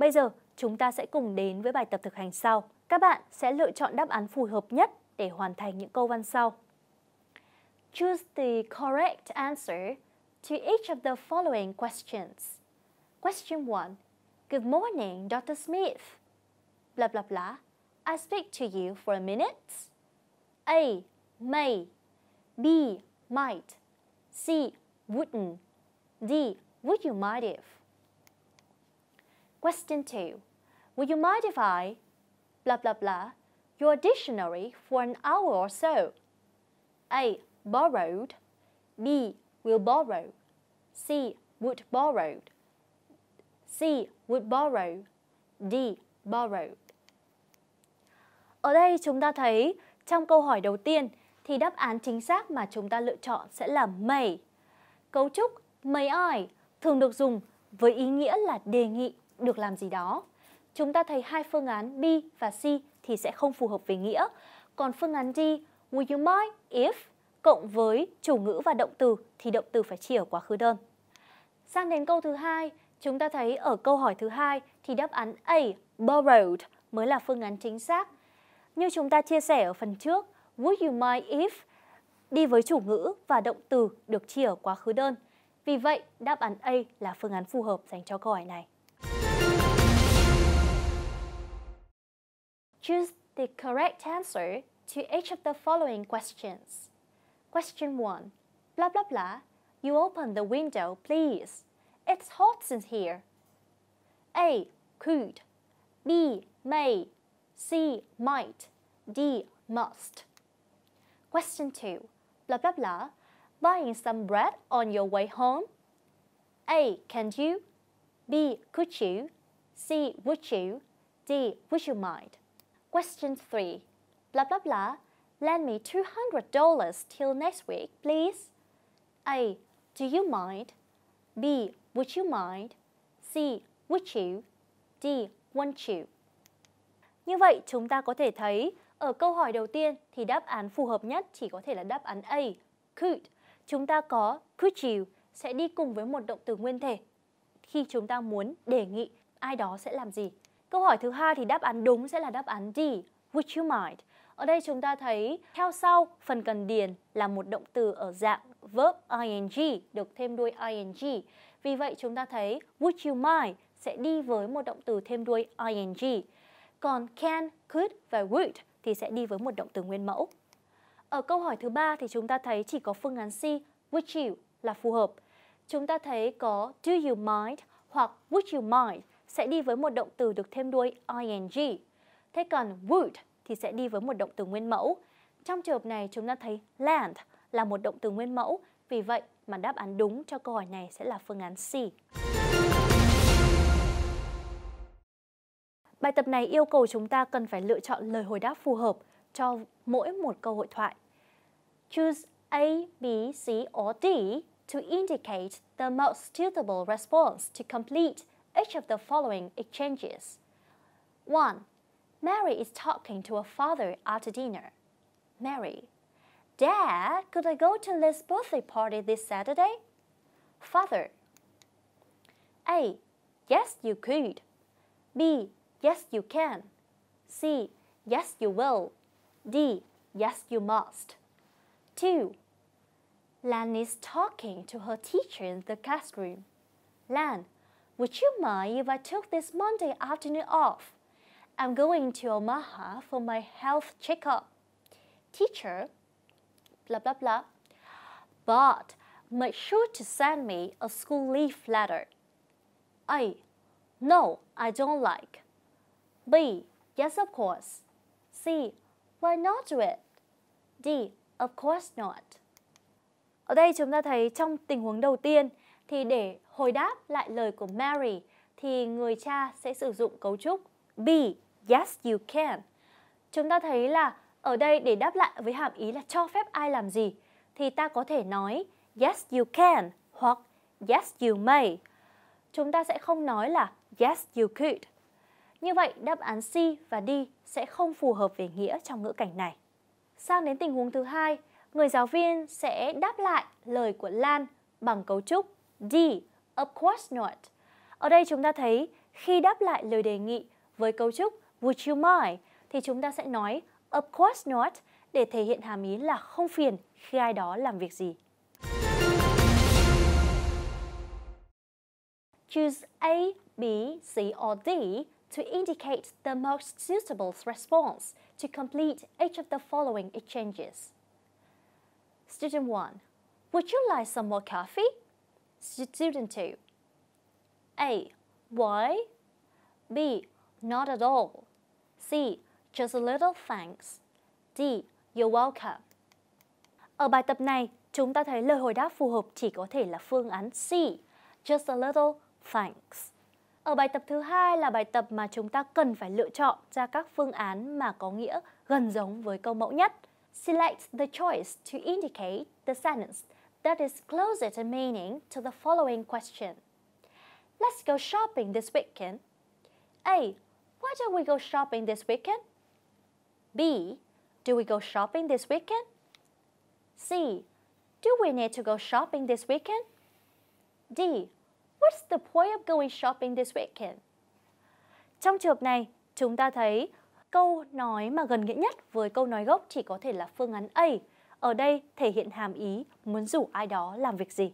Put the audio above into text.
Bây giờ, chúng ta sẽ cùng đến với bài tập thực hành sau. Các bạn sẽ lựa chọn đáp án phù hợp nhất để hoàn thành những câu văn sau. Choose the correct answer to each of the following questions. Question 1. Good morning, Dr. Smith. Blah, blah, blah. I speak to you for a minute. A. May. B. Might. C. Wouldn't. D. Would you mind if? Question 2. Would you mind if I blah blah blah your dictionary for an hour or so? A. Borrowed. B. Will borrow. C. Would borrowed, C. Would borrow. D. Borrowed. Ở đây chúng ta thấy trong câu hỏi đầu tiên thì đáp án chính xác mà chúng ta lựa chọn sẽ là may. Cấu trúc may I thường được dùng với ý nghĩa là đề nghị được làm gì đó. Chúng ta thấy hai phương án B và C thì sẽ không phù hợp về nghĩa. Còn phương án D, would you mind if cộng với chủ ngữ và động từ thì động từ phải chỉ ở quá khứ đơn. Sang đến câu thứ hai, chúng ta thấy ở câu hỏi thứ hai thì đáp án A, borrowed mới là phương án chính xác. Như chúng ta chia sẻ ở phần trước, would you mind if đi với chủ ngữ và động từ được chỉ ở quá khứ đơn. Vì vậy, đáp án A là phương án phù hợp dành cho câu hỏi này. Choose the correct answer to each of the following questions. Question 1. Blah blah blah. You open the window, please. It's hot in here. A. Could. B. May. C. Might. D. Must. Question 2. Blah blah blah. Buying some bread on your way home? A. Can you? B. Could you? C. Would you? D. Would you mind? Question 3. Blah blah blah. Lend me $200 till next week, please. A. Do you mind? B. Would you mind? C. Would you? D. Won't you? Như vậy, chúng ta có thể thấy ở câu hỏi đầu tiên thì đáp án phù hợp nhất chỉ có thể là đáp án A, could. Chúng ta có could you sẽ đi cùng với một động từ nguyên thể khi chúng ta muốn đề nghị ai đó sẽ làm gì Câu hỏi thứ hai thì đáp án đúng sẽ là đáp án D, would you mind? Ở đây chúng ta thấy theo sau phần cần điền là một động từ ở dạng verb ing được thêm đuôi ing. Vì vậy chúng ta thấy would you mind sẽ đi với một động từ thêm đuôi ing. Còn can, could và would thì sẽ đi với một động từ nguyên mẫu. Ở câu hỏi thứ ba thì chúng ta thấy chỉ có phương án C, would you là phù hợp. Chúng ta thấy có do you mind hoặc would you mind sẽ đi với một động từ được thêm đuôi ing. Thế còn would thì sẽ đi với một động từ nguyên mẫu. Trong trường hợp này chúng ta thấy land là một động từ nguyên mẫu, vì vậy mà đáp án đúng cho câu hỏi này sẽ là phương án C. Bài tập này yêu cầu chúng ta cần phải lựa chọn lời hồi đáp phù hợp cho mỗi một câu hội thoại. Choose A, B, C or D to indicate the most suitable response to complete each of the following exchanges. 1. Mary is talking to her father after dinner. Mary. Dad, could I go to Liz's birthday party this Saturday? Father. A. Yes, you could. B. Yes, you can. C. Yes, you will. D. Yes, you must. 2. Lan is talking to her teacher in the classroom. Lan, would you mind if I took this Monday afternoon off? I'm going to Omaha for my health checkup. Teacher, blah blah blah. But make sure to send me a school leave letter. A. No, I don't like. B. Yes, of course. C. Why not do it? D. Of course not. Ở đây chúng ta thấy trong tình huống đầu tiên thì để hồi đáp lại lời của Mary thì người cha sẽ sử dụng cấu trúc be, yes you can. Chúng ta thấy là ở đây để đáp lại với hàm ý là cho phép ai làm gì thì ta có thể nói yes you can hoặc yes you may. Chúng ta sẽ không nói là yes you could. Như vậy đáp án C và D sẽ không phù hợp về nghĩa trong ngữ cảnh này. Sang đến tình huống thứ hai, người giáo viên sẽ đáp lại lời của Lan bằng cấu trúc D. Of course not. Ở đây chúng ta thấy khi đáp lại lời đề nghị với cấu trúc Would you mind thì chúng ta sẽ nói Of course not để thể hiện hàm ý là không phiền khi ai đó làm việc gì. Choose A, B, C or D to indicate the most suitable response to complete each of the following exchanges. Student 1. Would you like some more coffee? Student you? A. Why? B. Not at all. C. Just a little thanks. D. You're welcome. Ở bài tập này, chúng ta thấy lời hồi đáp phù hợp chỉ có thể là phương án C. Just a little thanks. Ở bài tập thứ hai là bài tập mà chúng ta cần phải lựa chọn ra các phương án mà có nghĩa gần giống với câu mẫu nhất. Select the choice to indicate the sentence that discloses a meaning to the following question. Let's go shopping this weekend. A. Why don't we go shopping this weekend? B. Do we go shopping this weekend? C. Do we need to go shopping this weekend? D. What's the point of going shopping this weekend? Trong trường hợp này, chúng ta thấy câu nói mà gần nghĩa nhất với câu nói gốc chỉ có thể là phương án A, ở đây thể hiện hàm ý muốn rủ ai đó làm việc gì.